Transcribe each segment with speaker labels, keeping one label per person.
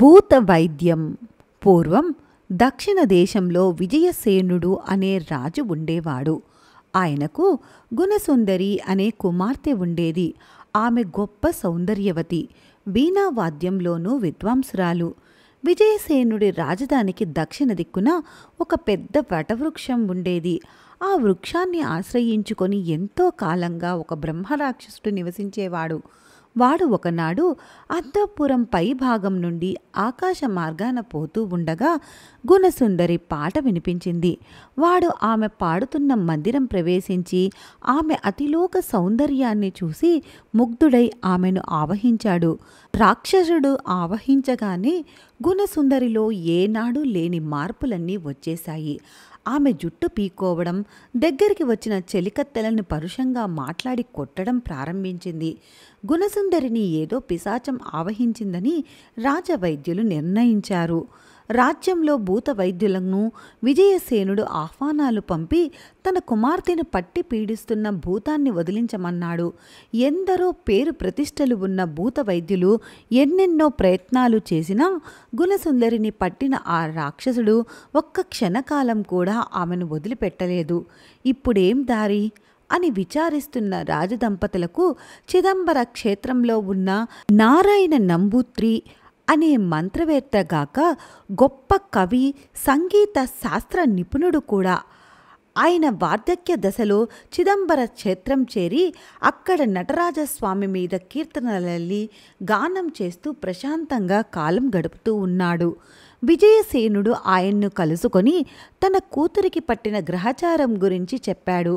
Speaker 1: భూత వైద్యం పూర్వం దక్షిణ దేశంలో విజయసేనుడు అనే రాజు ఉండేవాడు ఆయనకు గుణసుందరి అనే కుమార్తె ఉండేది ఆమె గొప్ప సౌందర్యవతి వీణావాద్యంలోనూ విద్వాంసురాలు విజయసేనుడి రాజధానికి దక్షిణ దిక్కున ఒక పెద్ద వటవృక్షం ఉండేది ఆ వృక్షాన్ని ఆశ్రయించుకొని ఎంతో కాలంగా ఒక బ్రహ్మరాక్షసుడు నివసించేవాడు వాడు ఒకనాడు అద్దపురం పైభాగం నుండి ఆకాశ మార్గాన పోతూ ఉండగా గుణసుందరి పాట వినిపించింది వాడు ఆమె పాడుతున్న మందిరం ప్రవేశించి ఆమె అతిలోక సౌందర్యాన్ని చూసి ముగ్ధుడై ఆమెను ఆవహించాడు రాక్షసుడు ఆవహించగానే గుణసుందరిలో ఏనాడు లేని మార్పులన్నీ వచ్చేశాయి ఆమె జుట్టు పీక్కోవడం దగ్గరికి వచ్చిన చెలికత్తెలను పరుషంగా మాట్లాడి కొట్టడం ప్రారంభించింది గుణసుందరిని ఏదో పిశాచం ఆవహించిందని రాజవైద్యులు నిర్ణయించారు రాజ్యంలో భూత వైద్యులను విజయసేనుడు ఆహ్వానాలు పంపి తన కుమార్తెను పట్టి పీడిస్తున్న భూతాన్ని వదిలించమన్నాడు ఎందరో పేరు ప్రతిష్టలు ఉన్న భూత వైద్యులు ఎన్నెన్నో ప్రయత్నాలు చేసినా గుణసుందరిని పట్టిన ఆ రాక్షసుడు ఒక్క క్షణకాలం కూడా ఆమెను వదిలిపెట్టలేదు ఇప్పుడేం దారి అని విచారిస్తున్న రాజదంపతులకు చిదంబర క్షేత్రంలో ఉన్న నారాయణ నంబూత్రి అనే మంత్రవేత్తగాక గొప్ప కవి సంగీత శాస్త్ర నిపుణుడు కూడా ఆయన వార్ధక్య దశలో చిదంబర క్షేత్రం చేరి అక్కడ నటరాజస్వామి మీద కీర్తనలల్లి గానం చేస్తూ ప్రశాంతంగా కాలం గడుపుతూ ఉన్నాడు విజయసేనుడు ఆయన్ను కలుసుకొని తన కూతురికి పట్టిన గ్రహచారం గురించి చెప్పాడు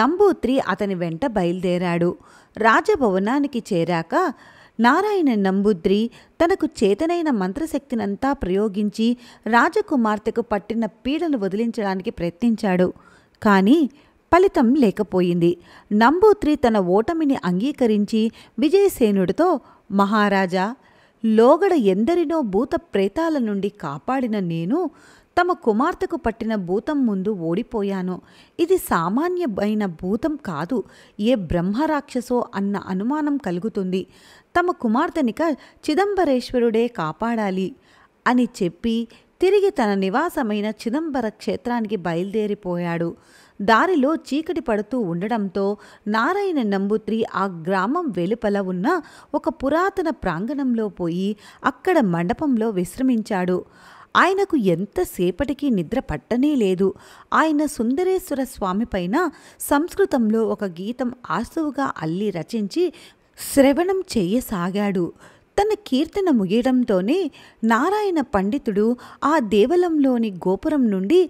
Speaker 1: నంబూత్రి అతని వెంట బయలుదేరాడు రాజభవనానికి చేరాక నారాయణ నంబుద్రి తనకు చేతనైన మంత్రశక్తినంతా ప్రయోగించి రాజకుమార్తెకు పట్టిన పీడను వదిలించడానికి ప్రయత్నించాడు కానీ ఫలితం లేకపోయింది నంబూత్రి తన ఓటమిని అంగీకరించి విజయసేనుడితో మహారాజా లోగడ ఎందరినో భూత ప్రేతాల నుండి కాపాడిన నేను తమ కుమార్తెకు పట్టిన భూతం ముందు ఓడిపోయాను ఇది సామాన్యమైన భూతం కాదు ఏ బ్రహ్మరాక్షసో అన్న అనుమానం కలుగుతుంది తమ కుమార్తెనిక చిదంబరేశ్వరుడే కాపాడాలి అని చెప్పి తిరిగి తన నివాసమైన చిదంబర క్షేత్రానికి బయలుదేరిపోయాడు దారిలో చీకటి పడుతూ ఉండడంతో నారాయణ నంబుత్రి ఆ గ్రామం వెలుపల ఉన్న ఒక పురాతన ప్రాంగణంలో పోయి అక్కడ మండపంలో విశ్రమించాడు ఆయనకు ఎంతసేపటికి నిద్ర పట్టనే లేదు ఆయన సుందరేశ్వర స్వామి పైన సంస్కృతంలో ఒక గీతం ఆస్తువుగా అల్లి రచించి శ్రవణం చేయసాగాడు తన కీర్తన ముగియడంతోనే నారాయణ పండితుడు ఆ దేవలంలోని గోపురం నుండి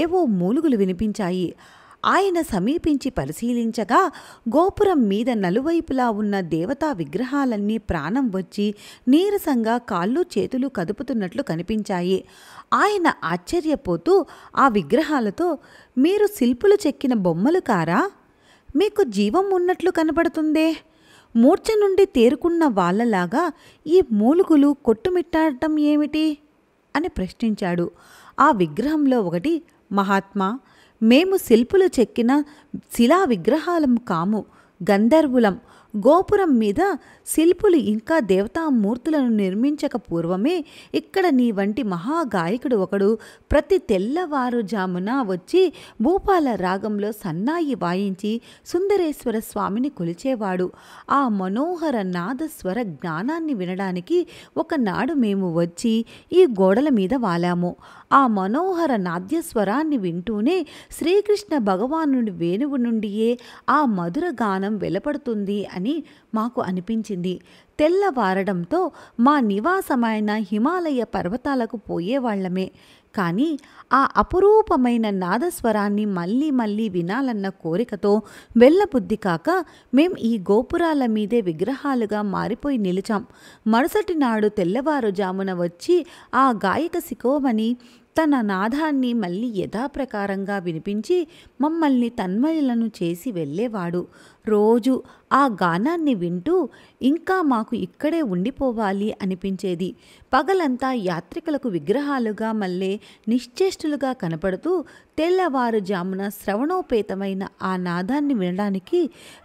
Speaker 1: ఏవో మూలుగులు వినిపించాయి ఆయన సమీపించి పరిశీలించగా గోపురం మీద నలువైపులా ఉన్న దేవతా విగ్రహాలన్నీ ప్రాణం వచ్చి నీరసంగా కాళ్ళు చేతులు కదుపుతున్నట్లు కనిపించాయి ఆయన ఆశ్చర్యపోతూ ఆ విగ్రహాలతో మీరు శిల్పులు చెక్కిన బొమ్మలు కారా మీకు జీవం ఉన్నట్లు కనబడుతుందే మూర్ఛ నుండి తేరుకున్న వాళ్ళలాగా ఈ మూలుగులు కొట్టుమిట్టాడటం ఏమిటి అని ప్రశ్నించాడు ఆ విగ్రహంలో ఒకటి మహాత్మా మేము శిల్పులు చెక్కిన శిలా విగ్రహాలం కాము గంధర్వులం గోపురం మీద శిల్పులు ఇంకా దేవతామూర్తులను నిర్మించక పూర్వమే ఇక్కడ నీ వంటి మహాగాయకుడు ఒకడు ప్రతి తెల్లవారుజామున వచ్చి భూపాల రాగంలో సన్నాయి వాయించి సుందరేశ్వర స్వామిని కొలిచేవాడు ఆ మనోహర నాదస్వర జ్ఞానాన్ని వినడానికి ఒకనాడు మేము వచ్చి ఈ గోడల మీద వాలాము ఆ మనోహర నాద్యస్వరాన్ని వింటూనే శ్రీకృష్ణ భగవానుడి వేణువు నుండియే ఆ మధుర గానం వెలపడుతుంది అని మాకు అనిపించింది తెల్లవారడంతో మా నివాసమైన హిమాలయ పర్వతాలకు పోయేవాళ్లమే కానీ ఆ అపురూపమైన నాదస్వరాన్ని మళ్ళీ మళ్ళీ వినాలన్న కోరికతో వెళ్ళబుద్ధి కాక మేం ఈ గోపురాల మీదే విగ్రహాలుగా మారిపోయి నిలిచాం మరుసటి నాడు తెల్లవారుజామున వచ్చి ఆ గాయక శికోమని తన నాదాన్ని మళ్ళీ యథాప్రకారంగా వినిపించి మమ్మల్ని తన్మయులను చేసి వెళ్ళేవాడు రోజు ఆ గానాన్ని వింటూ ఇంకా మాకు ఇక్కడే ఉండిపోవాలి అనిపించేది పగలంతా యాత్రికులకు విగ్రహాలుగా మళ్ళీ నిశ్చేష్టులుగా కనపడుతూ తెల్లవారుజామున శ్రవణోపేతమైన ఆ నాదాన్ని వినడానికి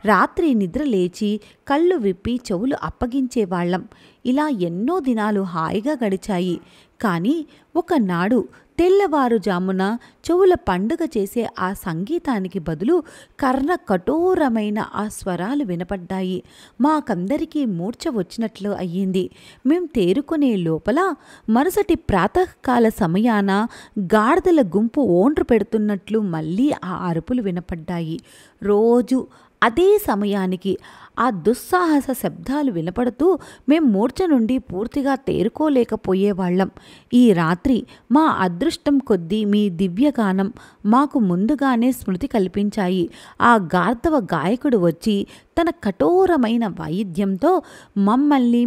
Speaker 1: రాత్రి నిద్ర లేచి కళ్ళు విప్పి చెవులు అప్పగించేవాళ్లం ఇలా ఎన్నో దినాలు హాయిగా గడిచాయి కానీ ఒకనాడు తెల్లవారుజామున చెవుల పండుగ చేసే ఆ సంగీతానికి బదులు కర్ణ కఠోరమైన ఆ స్వరాలు వినపడ్డాయి మాకందరికీ మూర్చ వచ్చినట్లు అయ్యింది మేం తేరుకునే లోపల మరుసటి ప్రాతకాల సమయాన గాడిదల గుంపు ఓండ్రు పెడుతున్నట్లు మళ్ళీ ఆ అరుపులు వినపడ్డాయి రోజు అదే సమయానికి ఆ దుస్సాహస శబ్దాలు వినపడుతూ మేం మూర్ఛ నుండి పూర్తిగా తేరుకోలేకపోయేవాళ్లం ఈ రాత్రి మా అదృష్టం కొద్దీ మీ దివ్యగానం మాకు ముందుగానే స్మృతి కల్పించాయి ఆ గార్ధవ గాయకుడు వచ్చి తన కఠోరమైన వైద్యంతో మమ్మల్ని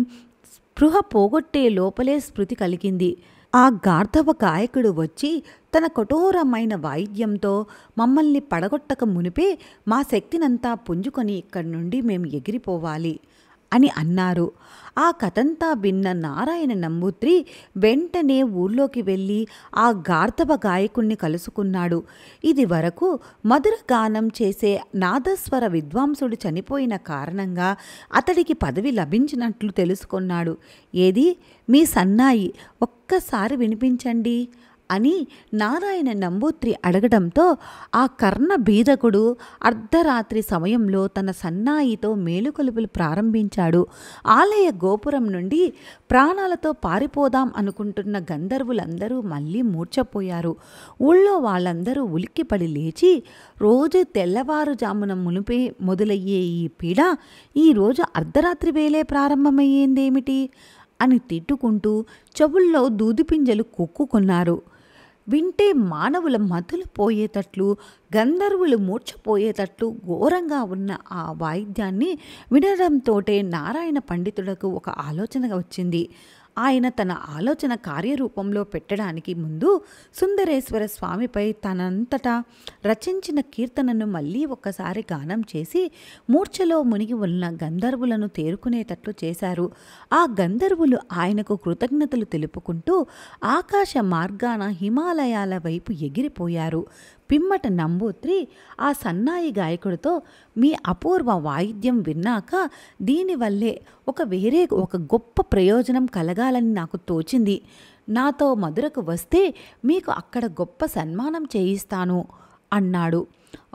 Speaker 1: స్పృహ పోగొట్టే లోపలే స్మృతి కలిగింది ఆ గార్ధవ గాయకుడు వచ్చి తన కఠోరమైన వాయిద్యంతో మమ్మల్ని పడగొట్టక మునిపే మా శక్తినంతా పుంజుకొని ఇక్కడి నుండి మేము ఎగిరిపోవాలి అని అన్నారు ఆ కథంతా విన్న నారాయణ నమ్మూత్రి వెంటనే ఊర్లోకి వెళ్ళి ఆ గార్ధవ గాయకుణ్ణి కలుసుకున్నాడు ఇది వరకు మధుర గానం చేసే నాదస్వర విద్వాంసుడు చనిపోయిన కారణంగా అతడికి పదవి లభించినట్లు తెలుసుకున్నాడు ఏది మీ సన్నాయి ఒక్కసారి వినిపించండి అని నారాయణ నంబూత్రి అడగడంతో ఆ కర్ణ బీదకుడు అర్ధరాత్రి సమయంలో తన సన్నాయితో మేలుకొలుపులు ప్రారంభించాడు ఆలయ గోపురం నుండి ప్రాణాలతో పారిపోదాం అనుకుంటున్న గంధర్వులందరూ మళ్ళీ మూర్చపోయారు ఊళ్ళో వాళ్ళందరూ ఉలిక్కిపడి లేచి రోజు తెల్లవారుజామున మునిపే మొదలయ్యే ఈ పీడ ఈరోజు అర్ధరాత్రి వేలే ప్రారంభమయ్యేందేమిటి అని తిట్టుకుంటూ చెవుల్లో దూదిపింజలు కొక్కుకున్నారు వింటే మానవుల మతులు పోయేటట్లు గంధర్వులు మూర్చపోయేటట్లు ఘోరంగా ఉన్న ఆ వాయిద్యాన్ని వినడంతోటే నారాయణ పండితుడకు ఒక ఆలోచన వచ్చింది ఆయన తన ఆలోచన కార్యరూపంలో పెట్టడానికి ముందు సుందరేశ్వర స్వామిపై తనంతటా రచించిన కీర్తనను మళ్ళీ ఒక్కసారి గానం చేసి మూర్ఛలో మునిగి ఉన్న గంధర్వులను తేరుకునేటట్లు చేశారు ఆ గంధర్వులు ఆయనకు కృతజ్ఞతలు తెలుపుకుంటూ ఆకాశ మార్గాన హిమాలయాల వైపు ఎగిరిపోయారు పిమ్మట నంబూత్రి ఆ సన్నాయి గాయకుడితో మీ అపూర్వ వాయిద్యం విన్నాక దీనివల్లే ఒక వేరే ఒక గొప్ప ప్రయోజనం కలగాలని నాకు తోచింది నాతో మధురకు వస్తే మీకు అక్కడ గొప్ప సన్మానం చేయిస్తాను అన్నాడు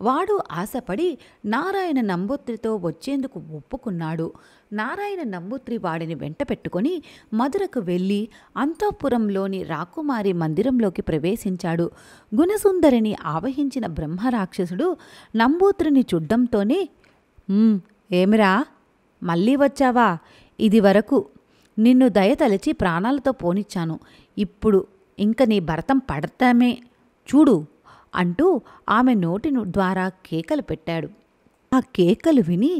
Speaker 1: వాడు ఆశపడి నారాయణ నంబూత్రితో వచ్చేందుకు ఒప్పుకున్నాడు నారాయణ నంబూత్రి వాడిని వెంట పెట్టుకొని మధురకు వెళ్ళి అంతఃపురంలోని రాకుమారి మందిరంలోకి ప్రవేశించాడు గుణసుందరిని ఆవహించిన బ్రహ్మరాక్షసుడు నంబూత్రిని చూడ్డంతోనే ఏమిరా మళ్ళీ వచ్చావా ఇది వరకు నిన్ను దయతలిచి ప్రాణాలతో పోనిచ్చాను ఇప్పుడు ఇంక నీ భరతం పడతామే చూడు అంటూ ఆమె నోటి ద్వారా కేకలు పెట్టాడు ఆ కేకలు విని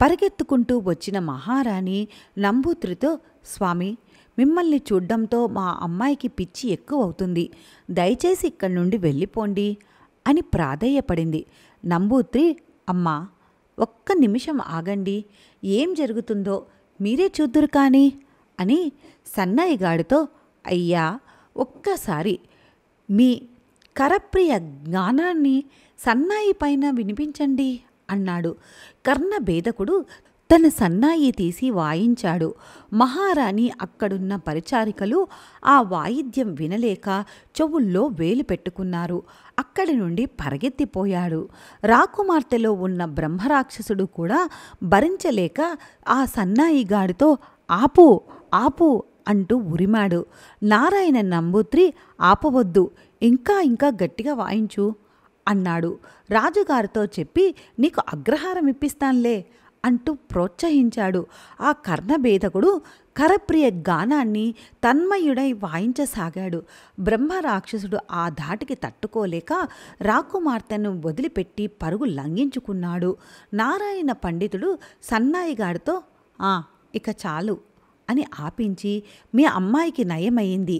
Speaker 1: పరిగెత్తుకుంటూ వచ్చిన మహారాణి నంబూత్రితో స్వామి మిమ్మల్ని చూడ్డంతో మా అమ్మాయికి పిచ్చి ఎక్కువవుతుంది దయచేసి ఇక్కడి నుండి వెళ్ళిపోండి అని ప్రాధేయపడింది నంబూత్రి అమ్మా ఒక్క నిమిషం ఆగండి ఏం జరుగుతుందో మీరే చూద్దురు కానీ అని సన్నయ్యగాడితో అయ్యా ఒక్కసారి మీ కరప్రియ జ్ఞానాన్ని సన్నాయి పైన వినిపించండి అన్నాడు కర్ణ భేదకుడు తన సన్నాయి తీసి వాయించాడు మహారాణి అక్కడున్న పరిచారికలు ఆ వాయిద్యం వినలేక చెవుల్లో వేలు పెట్టుకున్నారు అక్కడి నుండి పరిగెత్తిపోయాడు రాకుమార్తెలో ఉన్న బ్రహ్మరాక్షసుడు కూడా భరించలేక ఆ సన్నాయిగాడితో ఆపు ఆపు అంటూ ఉరిమాడు నారాయణ నంబూత్రి ఆపవద్దు ఇంకా ఇంకా గట్టిగా వాయించు అన్నాడు రాజుగారితో చెప్పి నీకు అగ్రహారం ఇప్పిస్తాన్లే అంటూ ప్రోత్సహించాడు ఆ కర్ణభేదకుడు కరప్రియ గానాన్ని తన్మయుడై వాయించసాగాడు బ్రహ్మ రాక్షసుడు ఆ ధాటికి తట్టుకోలేక రాకుమార్తెను వదిలిపెట్టి పరుగు లంఘించుకున్నాడు నారాయణ పండితుడు సన్నాయిగాడితో ఇక చాలు అని ఆపించి మీ అమ్మాయికి నయమైంది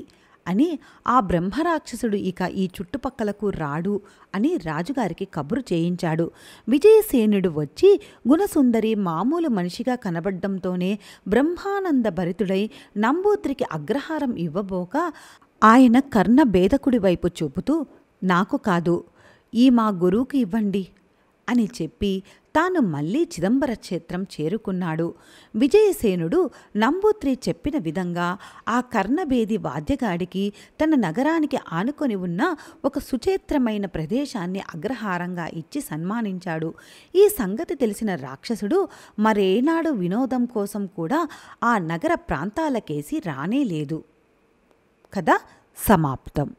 Speaker 1: అని ఆ బ్రహ్మరాక్షసుడు ఇక ఈ చుట్టుపక్కలకు రాడు అని రాజుగారికి కబురు చేయించాడు విజయసేనుడు వచ్చి గుణసుందరి మామూలు మనిషిగా కనబడ్డంతోనే బ్రహ్మానంద భరితుడై నంబూత్రికి అగ్రహారం ఇవ్వబోక ఆయన కర్ణ భేదకుడి వైపు చూపుతూ నాకు కాదు ఈ మా గురువుకి ఇవ్వండి అని చెప్పి తాను మళ్ళీ చిదంబర క్షేత్రం చేరుకున్నాడు విజయసేనుడు నంబూత్రి చెప్పిన విధంగా ఆ కర్ణభేది వాద్యగాడికి తన నగరానికి ఆనుకొని ఉన్న ఒక సుచేత్రమైన ప్రదేశాన్ని అగ్రహారంగా ఇచ్చి సన్మానించాడు ఈ సంగతి తెలిసిన రాక్షసుడు మరేనాడు వినోదం కోసం కూడా ఆ నగర ప్రాంతాలకేసి రానేలేదు కథ సమాప్తం